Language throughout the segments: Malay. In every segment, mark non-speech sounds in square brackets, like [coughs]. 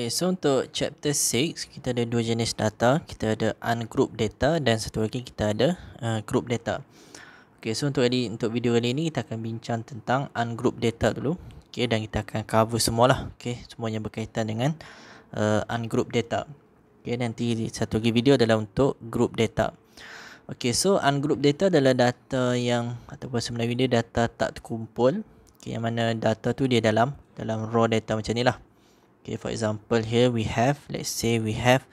Okay, eh, so untuk chapter 6 kita ada dua jenis data kita ada ungroup data dan satu lagi kita ada uh, group data Okay, so untuk edit, untuk video kali ini kita akan bincang tentang ungroup data dulu Okay, dan kita akan cover semualah okay, semuanya berkaitan dengan uh, ungroup data Okay, nanti satu lagi video adalah untuk group data Okay, so ungroup data adalah data yang ataupun sebenarnya data tak terkumpul okay, yang mana data tu dia dalam dalam raw data macam ni lah Okay, for example, here we have, let's say we have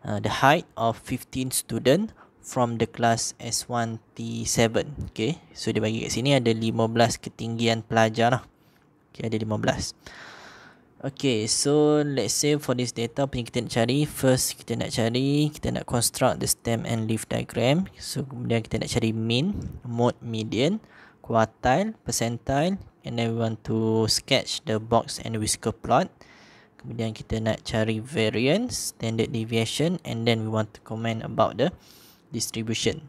uh, the height of 15 student from the class S1T7. Okay, so dia bagi kat sini ada 15 ketinggian pelajar lah. Okay, ada 15. Okay, so let's say for this data, apa yang kita nak cari? First, kita nak cari, kita nak construct the stem and leaf diagram. So, kemudian kita nak cari mean, mode, median, quartile, percentile, and then we want to sketch the box and whisker plot. Okay kemudian kita nak cari variance standard deviation and then we want to comment about the distribution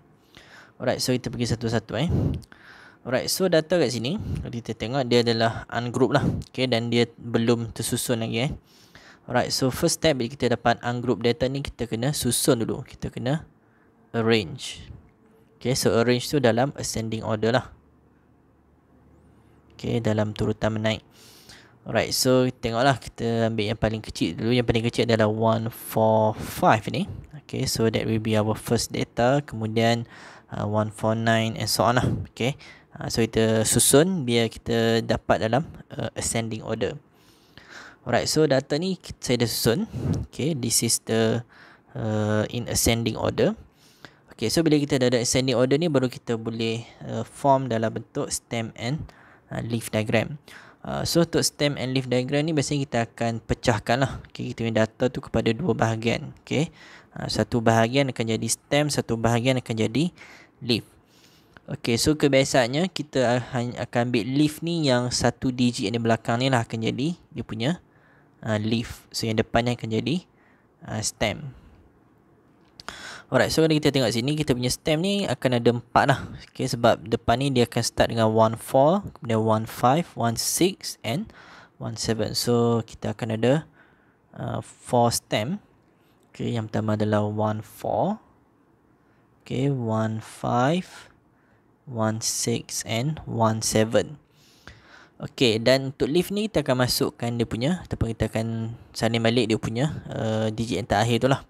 alright so kita pergi satu-satu eh alright so data kat sini kalau kita tengok dia adalah ungroup lah okay, dan dia belum tersusun lagi eh alright so first step bila kita dapat ungroup data ni kita kena susun dulu kita kena arrange okay, so arrange tu dalam ascending order lah Okay, dalam turutan menaik Alright, so tengoklah kita ambil yang paling kecil dulu. Yang paling kecil adalah 145 ni. Okay, so that will be our first data. Kemudian uh, 149 and so on lah. Okay, uh, so kita susun biar kita dapat dalam uh, ascending order. Alright, so data ni saya dah susun. Okay, this is the uh, in ascending order. Okay, so bila kita dah ada ascending order ni, baru kita boleh uh, form dalam bentuk stem and uh, leaf diagram. Uh, so untuk stem and leaf diagram ni biasanya kita akan pecahkan lah okay, kita punya data tu kepada dua bahagian okay. uh, satu bahagian akan jadi stem satu bahagian akan jadi leaf Okay, so kebiasaannya kita ah, akan ambil leaf ni yang satu digit yang di belakang ni lah akan jadi dia punya uh, leaf. So yang depannya akan jadi uh, stem. Alright, so kalau kita tengok sini, kita punya stem ni akan ada empat lah. Okay, sebab depan ni dia akan start dengan 1-4, kemudian 1-5, 1-6 and 1-7. So, kita akan ada 4 uh, stem. Okay, yang pertama adalah 1-4. Okay, 1-5, 1-6 and 1-7. Okey, dan untuk leaf ni kita akan masukkan dia punya ataupun kita akan salin balik dia punya uh, digit yang terakhir tu lah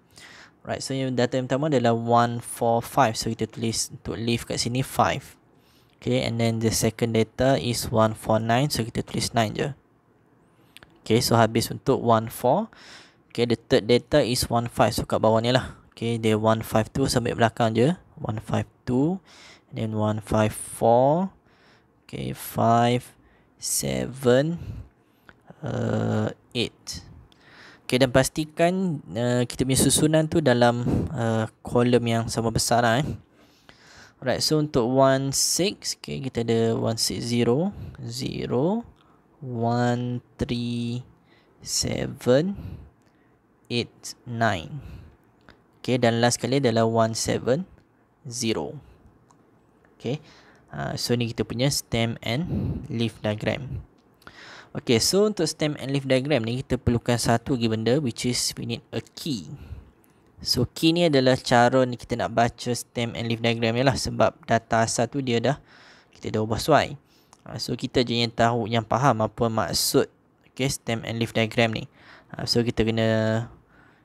right so yang data yang pertama adalah 1 4 5 so kita tulis untuk leaf kat sini 5 okay and then the second data is 1 4 9 so kita tulis 9 je okay so habis untuk 1 4 okay the third data is 1 5 so kat bawah ni lah okay dia 1 5 2 sampai belakang je 1 5 2 and then 1 5 4 okay 5 7 uh, 8 Okay dan pastikan uh, kita punya susunan tu dalam uh, kolom yang sama besar lah eh. Alright so untuk 1, 6 okay, kita ada 1, 6, 0, 0, 1, 3, 7, 8, 9 Okay dan last kali adalah 1, 7, 0 Okay uh, so ni kita punya stem and leaf diagram Okay Okay, so untuk stem and leaf diagram ni kita perlukan satu lagi benda which is we need a key. So key ni adalah cara ni kita nak baca stem and leaf diagram ni lah sebab data asal tu dia dah kita dah ubah suai. Ha, so kita je yang tahu yang faham apa maksud okay, stem and leaf diagram ni. Ha, so kita kena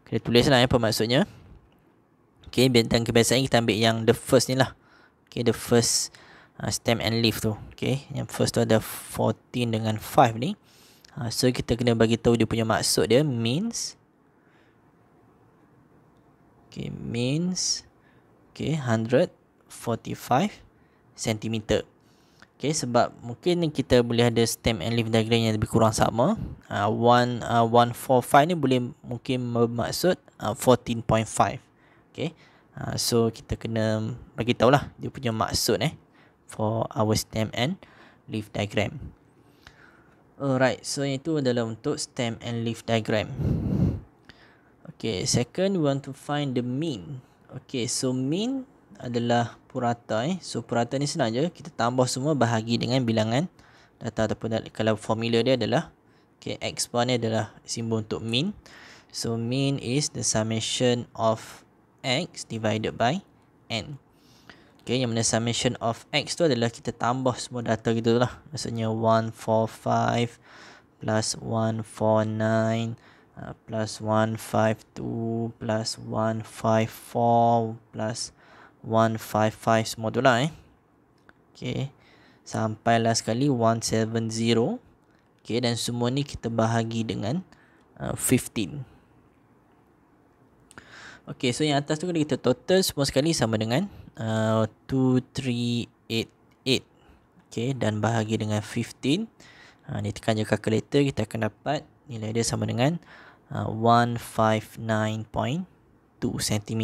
kena tulis lah apa maksudnya. Okay, bentang kebiasaan kita ambil yang the first ni lah. Okay, the first Ah, stem and leaf tu okey yang first tu ada 14 dengan 5 ni ha, so kita kena bagi tahu dia punya maksud dia means okey means okey 145 cm okey sebab mungkin kita boleh ada stem and leaf diagram yang lebih kurang sama ha, 1 uh, 145 ni boleh mungkin bermaksud uh, 14.5 okey ha, so kita kena bagi tahulah dia punya maksud eh for our stem and leaf diagram. Alright, so itu adalah untuk stem and leaf diagram. Okay, second we want to find the mean. Okay, so mean adalah purata. Eh. So purata ni senang je. Kita tambah semua bahagi dengan bilangan data ataupun kalau formula dia adalah okay, X bar ni adalah simbol untuk mean. So mean is the summation of X divided by N. Okay, yang mana summation of x tu adalah kita tambah semua data gitu lah. Maksudnya 145 plus 149 Uh, plus 152 plus 154 plus 155 semua tu lah eh. Okay. Sampai last kali 170. Okay. Dan semua ni kita bahagi dengan uh, 15. Okay. So yang atas tu kena kita total semua sekali sama dengan 2388 uh, okay, dan bahagi dengan 15 uh, ni tekan je calculator kita akan dapat nilai dia sama dengan uh, 159.2 cm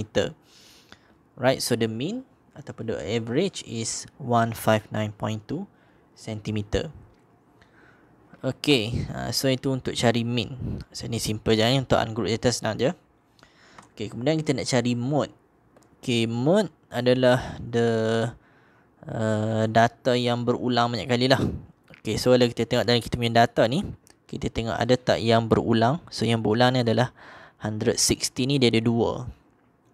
right so the mean ataupun the average is 159.2 cm Okay, uh, so itu untuk cari mean. So ni simple je eh, untuk ungroup data senang je. Okay, kemudian kita nak cari mode. Okay, mode adalah the uh, data yang berulang banyak kali lah. Okay, so kalau kita tengok dalam kita punya data ni, kita tengok ada tak yang berulang. So, yang berulang ni adalah 160 ni dia ada dua.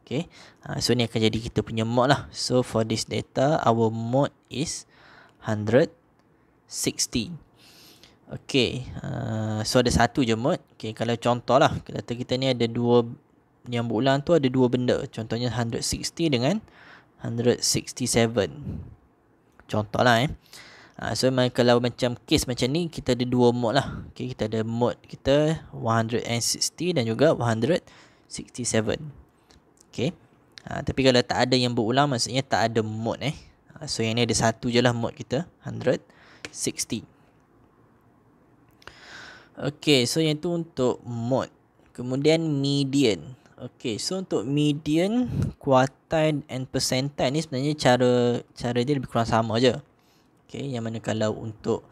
Okay, uh, so ni akan jadi kita punya mod lah. So, for this data, our mode is 160. Okay, uh, so ada satu je mod. Okay, kalau contoh lah, kita ni ada dua yang bulan tu ada dua benda contohnya 160 dengan 167 contohlah eh uh, so kalau macam case macam ni kita ada dua mode lah Okay, kita ada mode kita 160 dan juga 167 okey Ha, tapi kalau tak ada yang berulang maksudnya tak ada mode eh. Ha, so yang ni ada satu je lah mode kita. 160. Okay so yang tu untuk mode. Kemudian median. Okay, so untuk median, kuartan and persentan ni sebenarnya cara cara dia lebih kurang sama je. Okay, yang mana kalau untuk,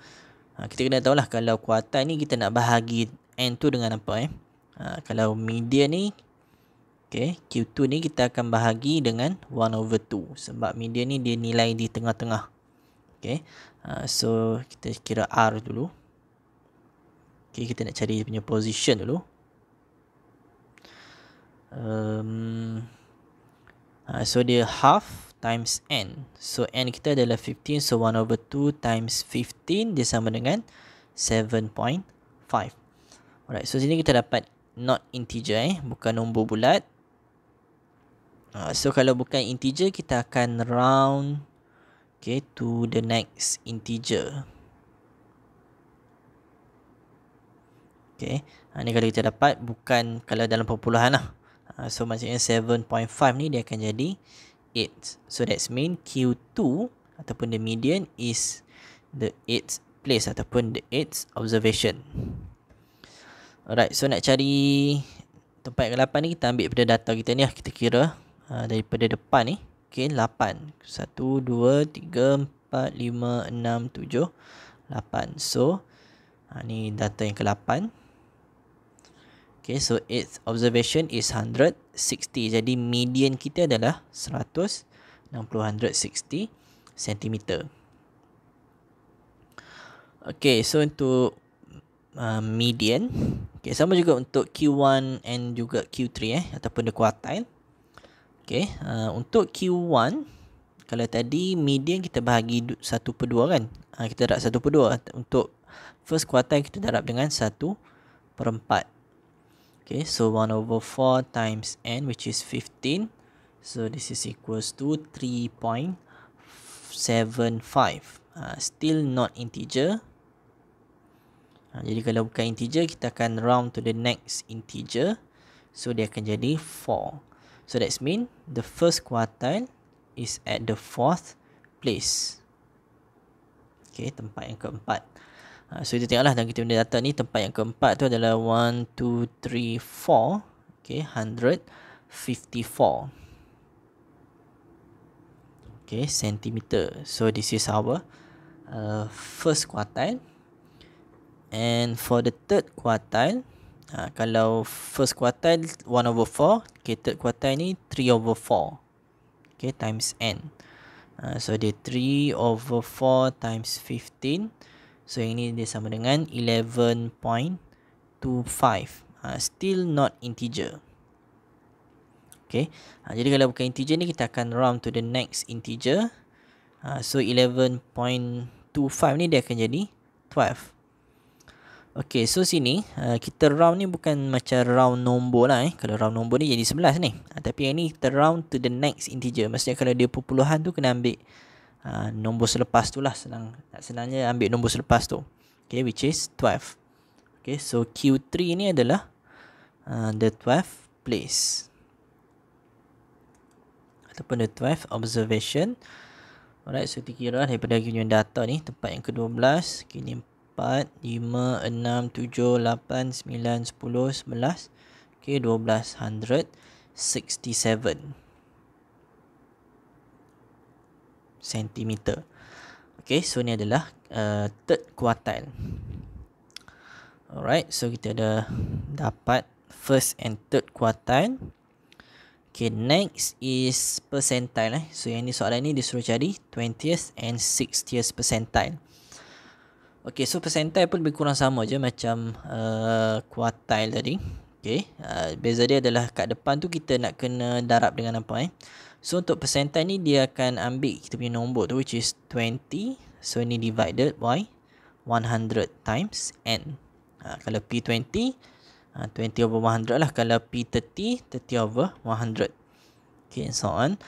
ha, kita kena tahu lah kalau kuartan ni kita nak bahagi N tu dengan apa eh. Ha, kalau median ni, okay, Q2 ni kita akan bahagi dengan 1 over 2. Sebab median ni dia nilai di tengah-tengah. Okay, ha, so kita kira R dulu. Okay, kita nak cari punya position dulu um, uh, so dia half times n so n kita adalah 15 so 1 over 2 times 15 dia sama dengan 7.5 alright so sini kita dapat not integer eh bukan nombor bulat uh, so kalau bukan integer kita akan round okay to the next integer okay ini uh, kalau kita dapat bukan kalau dalam perpuluhan lah Ah, so maksudnya 7.5 ni dia akan jadi 8 So that's mean Q2 ataupun the median is the 8th place ataupun the 8th observation Alright so nak cari tempat yang ke-8 ni kita ambil pada data kita ni lah Kita kira uh, daripada depan ni Okay 8 1, 2, 3, 4, 5, 6, 7, 8 So ha, ni data yang ke-8 Okay, so its observation is 160. Jadi median kita adalah 160-160 cm. Okay, so untuk uh, median. Okay, sama juga untuk Q1 and juga Q3 eh, ataupun the quartile. Okay, uh, untuk Q1, kalau tadi median kita bahagi 1 per 2 kan? Uh, kita darab 1 per 2. Untuk first quartile kita darab dengan 1 per 4. Okay, so 1 over 4 times n which is 15. So this is equals to 3.75. Uh, ah, still not integer. Uh, jadi kalau bukan integer, kita akan round to the next integer. So dia akan jadi 4. So that's mean the first quartile is at the fourth place. Okay, tempat yang keempat. Ha, so kita tengoklah dan kita punya data ni tempat yang keempat tu adalah 1 2 3 4 okey 154 okay centimeter. So this is our uh, first quartile and for the third quartile uh, kalau first quartile 1 over 4, okay, third quartile ni 3 over 4. Okay, times n. Uh, so dia 3 over 4 times 15 So yang ini dia sama dengan 11.25 ha, ah, Still not integer Okay ha, Jadi kalau bukan integer ni kita akan round to the next integer ha, So 11.25 ni dia akan jadi 12 Okay, so sini uh, kita round ni bukan macam round nombor lah eh. Kalau round nombor ni jadi 11 ni. Uh, tapi yang ni kita round to the next integer. Maksudnya kalau dia perpuluhan tu kena ambil Ah, nombor selepas tu lah senang nak senangnya ambil nombor selepas tu okay which is 12 okay so Q3 ni adalah uh, the 12th place ataupun the 12th observation alright so dikira lah daripada union data ni tempat yang ke-12 kini 4, 5, 6, 7, 8, 9, 10, 11 Okay, 1267 cm. Okay, so ni adalah uh, third quartile. Alright, so kita ada dapat first and third quartile. Okay, next is percentile. Eh. So, yang ni soalan ni disuruh cari 20th and 60th percentile. Okay, so percentile pun lebih kurang sama je macam kuartil uh, tadi. Okay, uh, beza dia adalah kat depan tu kita nak kena darab dengan apa eh. So untuk persentai ni dia akan ambil kita punya nombor tu which is 20 So ini divided by 100 times n ha, Kalau P20, ha, 20 over 100 lah Kalau P30, 30 over 100 Okay and so on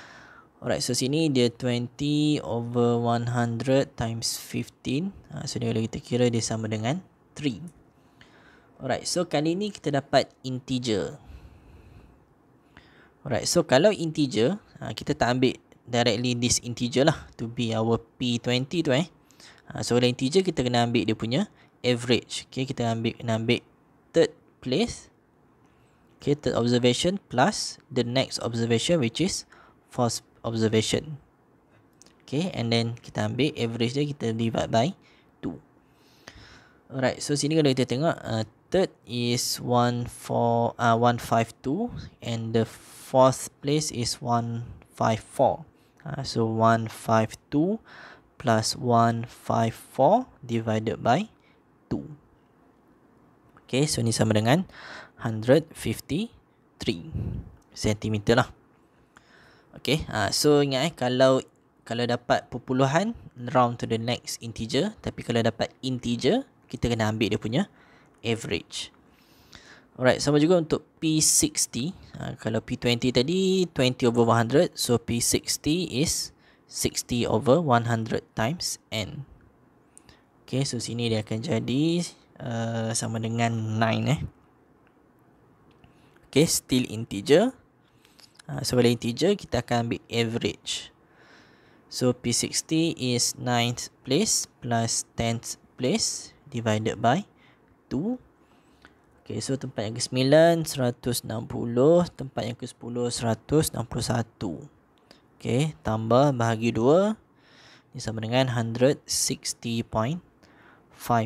Alright so sini dia 20 over 100 times 15 ha, So ni kalau kita kira dia sama dengan 3 Alright so kali ni kita dapat integer Alright so kalau integer ha, kita tak ambil directly this integer lah to be our P20 tu eh. Ha, so the integer kita kena ambil dia punya average. Okay, kita ambil kena ambil third place. Okay, third observation plus the next observation which is fourth observation. Okay, and then kita ambil average dia kita divide by 2. Alright, so sini kalau kita tengok uh, third is 1, 4, uh, 152 and the fourth place is 154. Uh, ah, so 152 plus 154 divided by 2. Okay, so ni sama dengan 153 cm lah. Okay, uh, so ingat eh, kalau kalau dapat perpuluhan, round to the next integer. Tapi kalau dapat integer, kita kena ambil dia punya average. Alright, sama juga untuk P60. Uh, ha, kalau P20 tadi 20 over 100, so P60 is 60 over 100 times N. Okay, so sini dia akan jadi uh, sama dengan 9 eh. Okay, still integer. Uh, ha, so, integer, kita akan ambil average. So, P60 is 9th place plus 10th place divided by 2. Okay, so tempat yang ke-9, 160. Tempat yang ke-10, 161. Okay, tambah bahagi 2. Ini sama dengan 160.5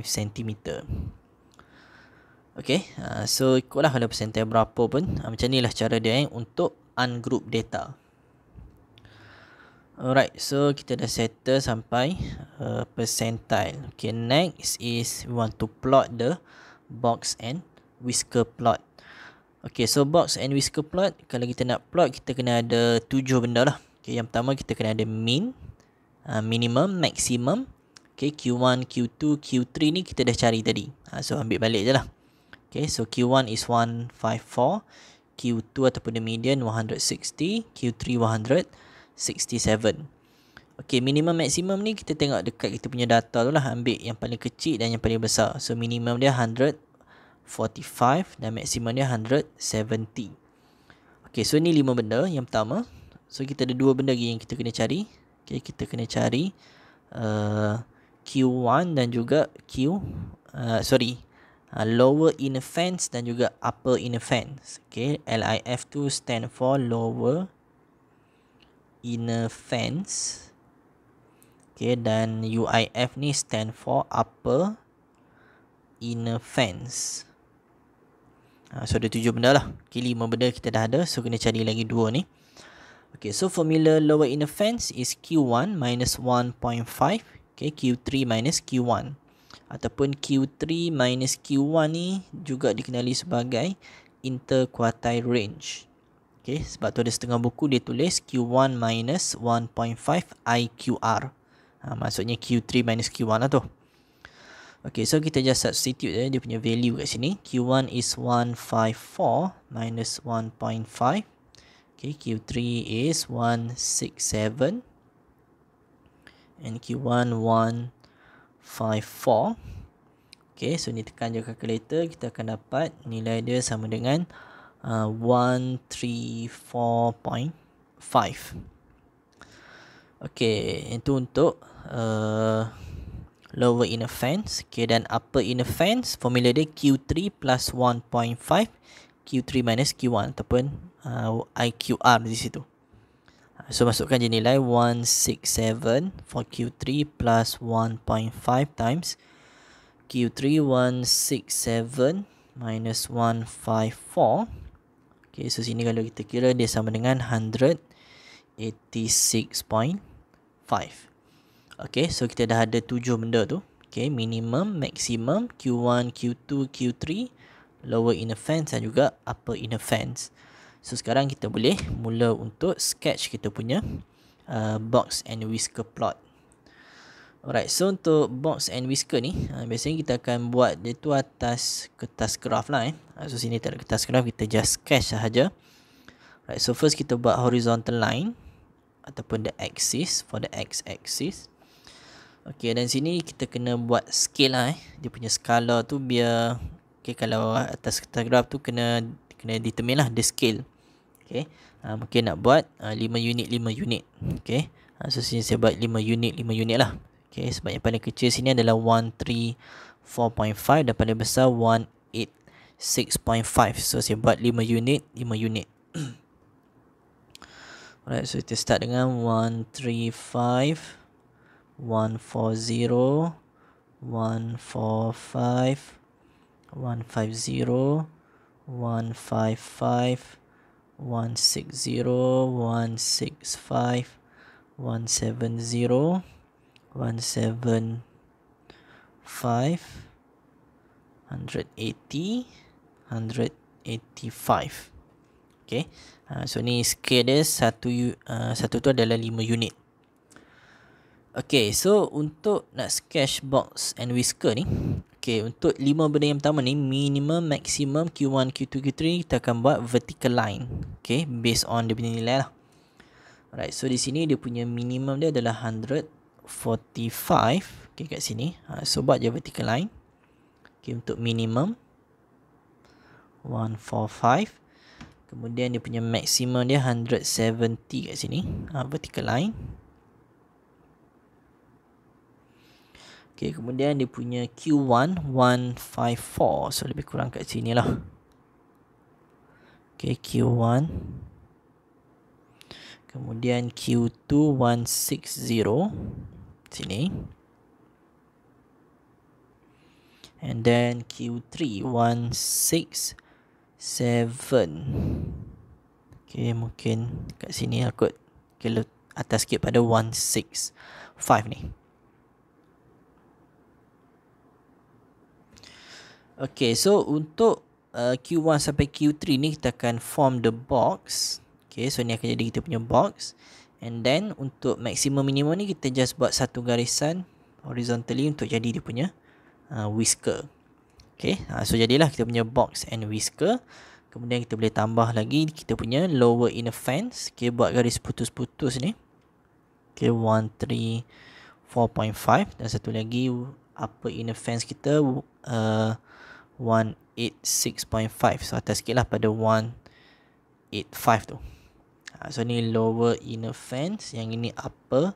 cm. Okay, uh, so ikutlah kalau persentai berapa pun. Uh, macam ni lah cara dia eh, untuk ungroup data. Alright, so kita dah settle sampai uh, percentile. Okay, next is we want to plot the box and whisker plot Okay, so box and whisker plot Kalau kita nak plot, kita kena ada tujuh benda lah okay, Yang pertama, kita kena ada mean, uh, Minimum, maximum Okay, Q1, Q2, Q3 ni kita dah cari tadi uh, So, ambil balik je lah Okay, so Q1 is 154 Q2 ataupun the median 160 Q3 167 Okay, minimum maximum ni kita tengok dekat kita punya data tu lah Ambil yang paling kecil dan yang paling besar So, minimum dia 45 dan maksimum dia 170. Okey, so ni lima benda yang pertama. So kita ada dua benda lagi yang kita kena cari. Okey, kita kena cari uh, Q1 dan juga Q uh, sorry, uh, lower inner fence dan juga upper inner fence. Okey, LIF2 stand for lower inner fence. Okey, dan UIF ni stand for upper inner fence. Ha, so ada tujuh benda lah Okay lima benda kita dah ada So kena cari lagi dua ni Okay so formula lower inner fence is Q1 minus 1.5 Okay Q3 minus Q1 Ataupun Q3 minus Q1 ni Juga dikenali sebagai Interquartile range Okay sebab tu ada setengah buku dia tulis Q1 minus 1.5 IQR ha, Maksudnya Q3 minus Q1 lah tu Okay, so kita just substitute eh, dia punya value kat sini. Q1 is 154 minus 1.5. Okay, Q3 is 167. And Q1, 154. Okay, so ni tekan je calculator. Kita akan dapat nilai dia sama dengan uh, 134.5. Okay, itu untuk... Uh, lower inner fence. Okay, dan upper inner fence, formula dia Q3 plus 1.5 Q3 minus Q1 ataupun uh, IQR di situ. Uh, so, masukkan je nilai 167 for Q3 plus 1.5 times Q3 167 minus 154. Okay, so sini kalau kita kira dia sama dengan 186.5. Okay, so kita dah ada tujuh benda tu. Okay, minimum, maximum, Q1, Q2, Q3, lower inner fence dan juga upper inner fence. So, sekarang kita boleh mula untuk sketch kita punya uh, box and whisker plot. Alright, so untuk box and whisker ni, uh, biasanya kita akan buat dia tu atas kertas graf lah eh. Uh, so, sini tak ada kertas graf, kita just sketch sahaja. Alright, so first kita buat horizontal line ataupun the axis for the x-axis. Okey dan sini kita kena buat scale lah eh. Dia punya skala tu biar okey kalau atas kertas graf tu kena kena determine lah dia scale. Okey. Ha, mungkin nak buat uh, ha, 5 unit 5 unit. Okey. Ha, so sini saya buat 5 unit 5 unit lah. Okey sebab yang paling kecil sini adalah 134.5 dan paling besar 186.5. So saya buat 5 unit 5 unit. [coughs] Alright, so kita start dengan 135 one four zero, one four five, one five zero, one five five, one six zero, one six five, one seven zero, one seven five, hundred eighty, hundred eighty five. Okay, uh, so ni scale dia satu uh, satu tu adalah lima unit. Okay, so untuk nak sketch box and whisker ni Okay, untuk lima benda yang pertama ni Minimum, maximum, Q1, Q2, Q3 Kita akan buat vertical line Okay, based on dia punya nilai lah Alright, so di sini dia punya minimum dia adalah 145 Okay, kat sini ha, So, buat je vertical line Okay, untuk minimum 145 Kemudian dia punya maximum dia 170 kat sini ha, Vertical line Okay, kemudian dia punya Q1 154 so lebih kurang kat sini lah okay, Q1 kemudian Q2 160 sini and then Q3 167 okay, mungkin kat sini lah kot okay, atas sikit pada 165 ni Okay, so untuk uh, Q1 sampai Q3 ni kita akan form the box. Okay, so ni akan jadi kita punya box. And then untuk maksimum minimum ni kita just buat satu garisan horizontally untuk jadi dia punya uh, whisker. Okay, uh, so jadilah kita punya box and whisker. Kemudian kita boleh tambah lagi kita punya lower inner fence. Okay, buat garis putus-putus ni. Okay, 1, 3, 4.5 dan satu lagi upper inner fence kita uh, 186.5 so atas sikit lah pada 185 tu ha, so ni lower inner fence yang ini upper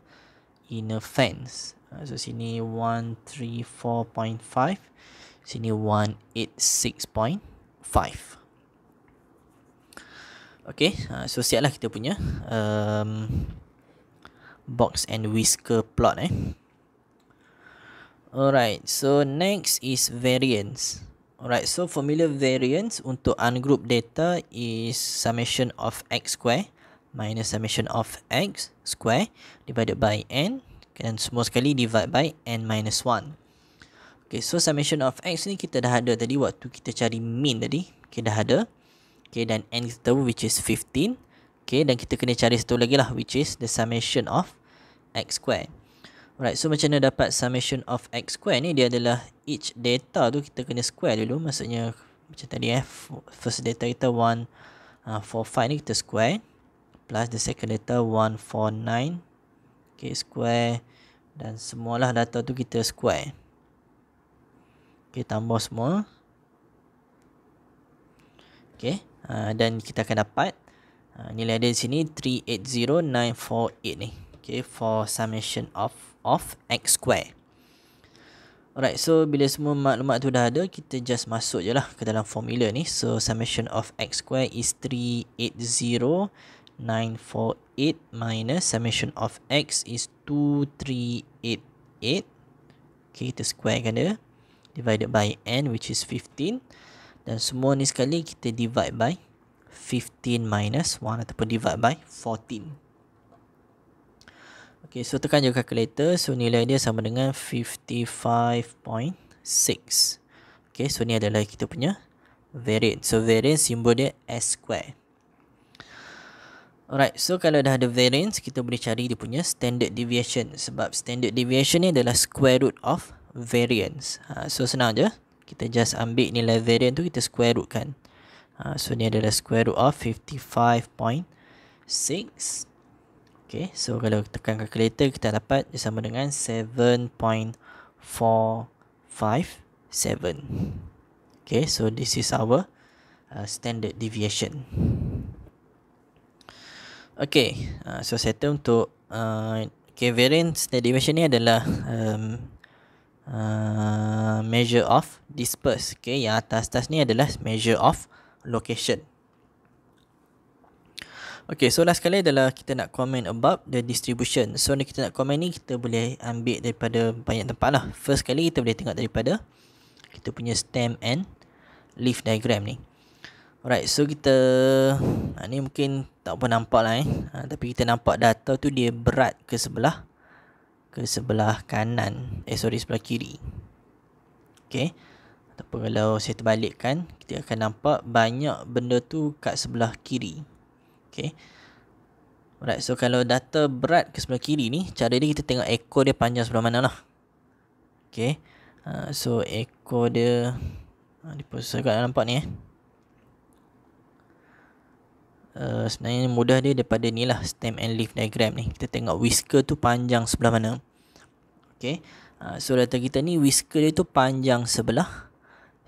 inner fence ha, so sini 134.5 sini 186.5 ok ha, so siap lah kita punya um, box and whisker plot eh Alright, so next is variance. Alright, so familiar variance untuk ungroup data is summation of x square minus summation of x square divided by n dan semua sekali divide by n minus 1. Okay, so summation of x ni kita dah ada tadi waktu kita cari mean tadi. Okay, dah ada. Okay, dan n kita tahu which is 15. Okay, dan kita kena cari satu lagi lah which is the summation of x square. Alright, so macam mana dapat summation of x square ni, dia adalah each data tu kita kena square dulu. Maksudnya, macam tadi eh, first data kita 145 uh, ni kita square. Plus the second data 149, Okay, square. Dan semualah data tu kita square. Okay, tambah semua. Okay, uh, dan kita akan dapat uh, nilai ada di sini 380948 ni. Okay, for summation of x of x square. Alright, so bila semua maklumat tu dah ada, kita just masuk je lah ke dalam formula ni. So, summation of x square is 380948 minus summation of x is 2388. Okay, kita squarekan dia. Divided by n which is 15. Dan semua ni sekali kita divide by 15 minus 1 ataupun divide by 14. Okay, so tekan je kalkulator. So, nilai dia sama dengan 55.6. Okay, so ni adalah kita punya variance. So, variance simbol dia S square. Alright, so kalau dah ada variance, kita boleh cari dia punya standard deviation. Sebab standard deviation ni adalah square root of variance. Ha, so, senang je. Kita just ambil nilai variance tu, kita square root kan. Ha, so, ni adalah square root of 55.6. Okay, so kalau tekan kalkulator kita dapat dia sama dengan 7.457. Okay, so this is our uh, standard deviation. Okay, uh, so settle untuk uh, okay, standard deviation ni adalah um, uh, measure of dispersed. Okay, yang atas-atas ni adalah measure of location. Okay, so last kali adalah kita nak comment about the distribution. So, ni kita nak komen ni, kita boleh ambil daripada banyak tempat lah. First kali, kita boleh tengok daripada kita punya stem and leaf diagram ni. Alright, so kita, ha, ni mungkin tak pun nampak lah eh. Ha, tapi kita nampak data tu dia berat ke sebelah, ke sebelah kanan. Eh, sorry, sebelah kiri. Okay. Ataupun kalau saya terbalikkan, kita akan nampak banyak benda tu kat sebelah kiri. Okay. Alright, so kalau data berat ke sebelah kiri ni, cara dia kita tengok ekor dia panjang sebelah mana lah. Okay. Uh, so, ekor dia... Uh, dia pun susah kat nampak ni eh. Uh, sebenarnya mudah dia daripada ni lah stem and leaf diagram ni kita tengok whisker tu panjang sebelah mana okay uh, so data kita ni whisker dia tu panjang sebelah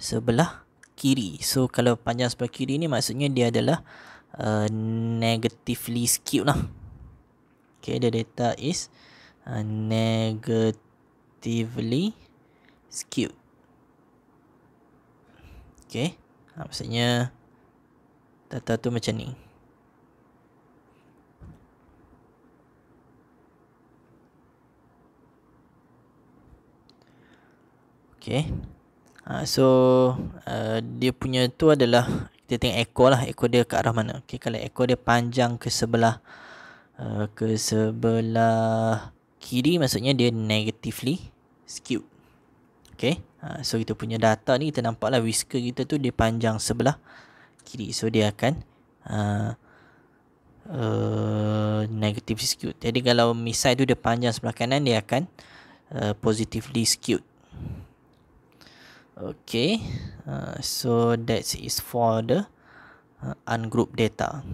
sebelah kiri so kalau panjang sebelah kiri ni maksudnya dia adalah uh, negatively skewed lah. Okay, the data is uh, negatively skewed. Okay, ha, maksudnya data tu macam ni. Okay, ha, so uh, dia punya tu adalah kita tengok ekor lah ekor dia ke arah mana okey kalau ekor dia panjang ke sebelah uh, ke sebelah kiri maksudnya dia negatively skewed okey uh, so kita punya data ni kita nampaklah whisker kita tu dia panjang sebelah kiri so dia akan uh, uh, negatively skewed jadi kalau misai tu dia panjang sebelah kanan dia akan uh, positively skewed Okay, uh, so that is for the uh, ungrouped data.